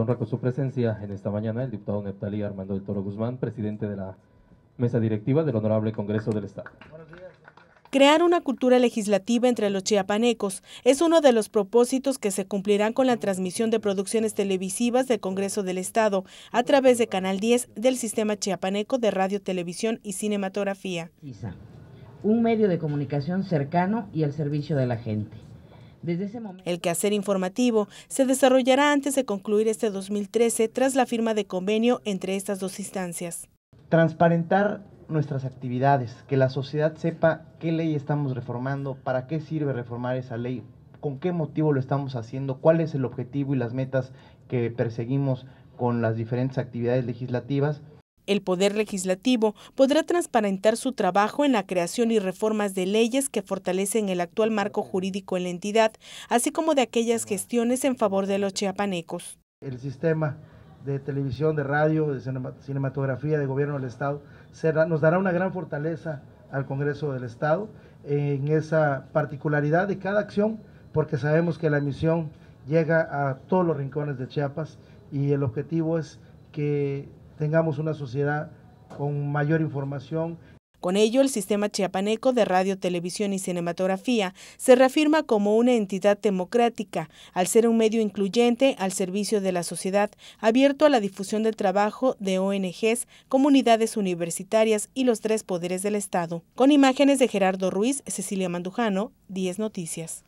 Honra con su presencia en esta mañana el diputado Neptalí Armando del Toro Guzmán, presidente de la mesa directiva del Honorable Congreso del Estado. Crear una cultura legislativa entre los chiapanecos es uno de los propósitos que se cumplirán con la transmisión de producciones televisivas del Congreso del Estado a través de Canal 10 del Sistema Chiapaneco de Radio, Televisión y Cinematografía. Un medio de comunicación cercano y al servicio de la gente. El quehacer informativo se desarrollará antes de concluir este 2013 tras la firma de convenio entre estas dos instancias. Transparentar nuestras actividades, que la sociedad sepa qué ley estamos reformando, para qué sirve reformar esa ley, con qué motivo lo estamos haciendo, cuál es el objetivo y las metas que perseguimos con las diferentes actividades legislativas el Poder Legislativo podrá transparentar su trabajo en la creación y reformas de leyes que fortalecen el actual marco jurídico en la entidad, así como de aquellas gestiones en favor de los chiapanecos. El sistema de televisión, de radio, de cinematografía, de gobierno del Estado, nos dará una gran fortaleza al Congreso del Estado en esa particularidad de cada acción, porque sabemos que la emisión llega a todos los rincones de Chiapas y el objetivo es que tengamos una sociedad con mayor información. Con ello, el sistema chiapaneco de radio, televisión y cinematografía se reafirma como una entidad democrática, al ser un medio incluyente al servicio de la sociedad, abierto a la difusión del trabajo de ONGs, comunidades universitarias y los tres poderes del Estado. Con imágenes de Gerardo Ruiz, Cecilia Mandujano, 10 Noticias.